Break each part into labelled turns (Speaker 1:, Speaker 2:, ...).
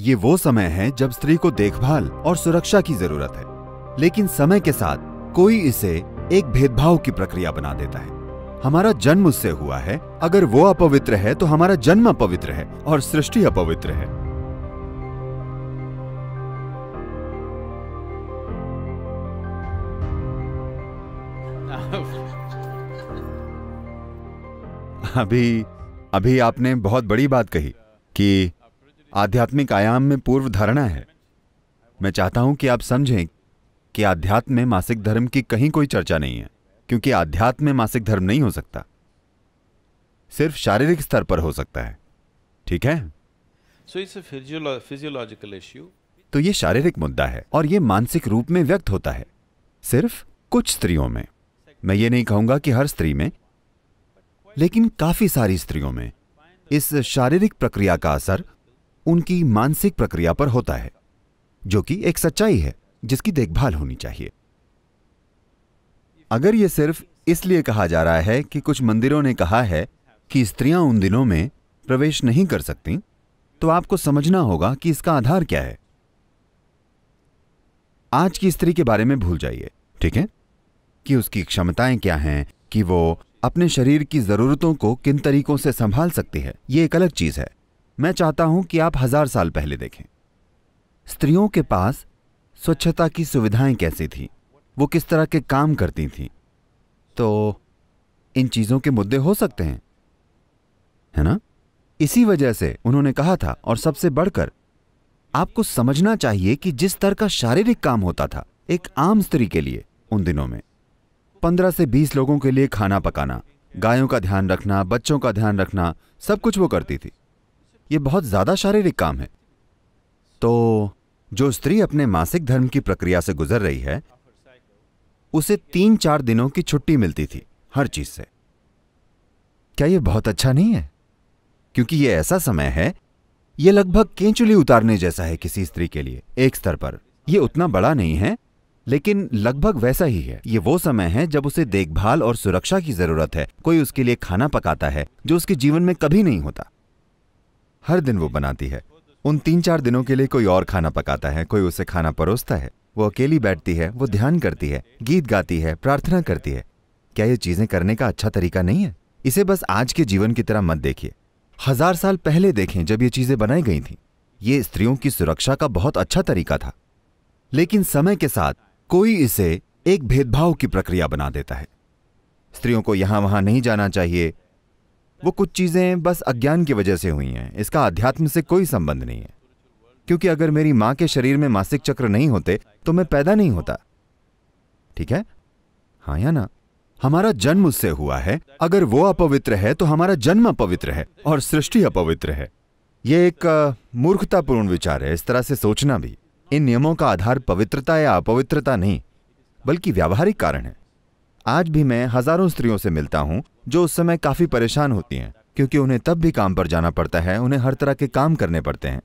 Speaker 1: ये वो समय है जब स्त्री को देखभाल और सुरक्षा की जरूरत है लेकिन समय के साथ कोई इसे एक भेदभाव की प्रक्रिया बना देता है हमारा जन्म उससे हुआ है अगर वो अपवित्र है तो हमारा जन्म अपवित्र है और सृष्टि अपवित्र है अभी अभी आपने बहुत बड़ी बात कही कि आध्यात्मिक आयाम में पूर्व धारणा है मैं चाहता हूं कि आप समझें कि आध्यात्म में मासिक धर्म की कहीं कोई चर्चा नहीं है क्योंकि आध्यात्म में मासिक धर्म नहीं हो सकता सिर्फ शारीरिक स्तर पर हो सकता है ठीक है सो इट्स फिजियोलॉजिकल इश्यू तो ये शारीरिक मुद्दा है और ये मानसिक रूप में व्यक्त होता है सिर्फ कुछ स्त्रियों में मैं ये नहीं कहूंगा कि हर स्त्री में लेकिन काफी सारी स्त्रियों में इस शारीरिक प्रक्रिया का असर उनकी मानसिक प्रक्रिया पर होता है जो कि एक सच्चाई है जिसकी देखभाल होनी चाहिए अगर यह सिर्फ इसलिए कहा जा रहा है कि कुछ मंदिरों ने कहा है कि स्त्रियां उन दिनों में प्रवेश नहीं कर सकती तो आपको समझना होगा कि इसका आधार क्या है आज की स्त्री के बारे में भूल जाइए ठीक है कि उसकी क्षमताएं क्या हैं कि वो अपने शरीर की जरूरतों को किन तरीकों से संभाल सकती है ये एक अलग चीज है मैं चाहता हूं कि आप हजार साल पहले देखें स्त्रियों के पास स्वच्छता की सुविधाएं कैसी थी वो किस तरह के काम करती थी तो इन चीजों के मुद्दे हो सकते हैं है ना इसी वजह से उन्होंने कहा था और सबसे बढ़कर आपको समझना चाहिए कि जिस तरह का शारीरिक काम होता था एक आम स्त्री के लिए उन दिनों में पंद्रह से बीस लोगों के लिए खाना पकाना गायों का ध्यान रखना बच्चों का ध्यान रखना सब कुछ वो करती थी ये बहुत ज़्यादा शारीरिक काम है तो जो स्त्री अपने मासिक धर्म की प्रक्रिया से गुजर रही है उसे तीन चार दिनों की छुट्टी मिलती थी हर चीज से क्या यह बहुत अच्छा नहीं है क्योंकि यह ऐसा समय है यह लगभग केंचुली उतारने जैसा है किसी स्त्री के लिए एक स्तर पर यह उतना बड़ा नहीं है लेकिन लगभग वैसा ही है ये वो समय है जब उसे देखभाल और सुरक्षा की जरूरत है कोई उसके लिए खाना पकाता है जो उसके जीवन में कभी नहीं होता हर दिन वो बनाती है उन तीन चार दिनों के लिए कोई और खाना पकाता है कोई उसे खाना परोसता है वो अकेली बैठती है वो ध्यान करती है गीत गाती है प्रार्थना करती है क्या ये चीजें करने का अच्छा तरीका नहीं है इसे बस आज के जीवन की तरह मत देखिए हजार साल पहले देखें जब ये चीजें बनाई गई थी ये स्त्रियों की सुरक्षा का बहुत अच्छा तरीका था लेकिन समय के साथ कोई इसे एक भेदभाव की प्रक्रिया बना देता है स्त्रियों को यहां वहां नहीं जाना चाहिए वो कुछ चीज़ें बस अज्ञान की वजह से हुई हैं इसका अध्यात्म से कोई संबंध नहीं है क्योंकि अगर मेरी मां के शरीर में मासिक चक्र नहीं होते तो मैं पैदा नहीं होता ठीक है हाँ या ना हमारा जन्म उससे हुआ है अगर वो अपवित्र है तो हमारा जन्म अपवित्र है और सृष्टि अपवित्र है ये एक मूर्खतापूर्ण विचार है इस तरह से सोचना भी इन नियमों का आधार पवित्रता या अपवित्रता नहीं बल्कि व्यावहारिक कारण है आज भी मैं हजारों स्त्रियों से मिलता हूँ जो उस समय काफी परेशान होती हैं क्योंकि उन्हें तब भी काम पर जाना पड़ता है उन्हें हर तरह के काम करने पड़ते हैं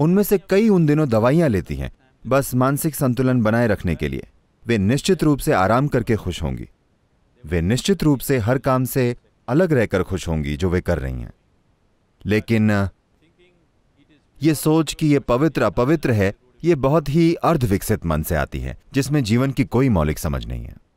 Speaker 1: उनमें से कई उन दिनों दवाइयां लेती हैं बस मानसिक संतुलन बनाए रखने के लिए वे निश्चित रूप से आराम करके खुश होंगी वे निश्चित रूप से हर काम से अलग रहकर खुश होंगी जो वे कर रही हैं लेकिन ये सोच कि यह पवित्र अपवित्र है ये बहुत ही अर्धविकसित मन से आती है जिसमें जीवन की कोई मौलिक समझ नहीं है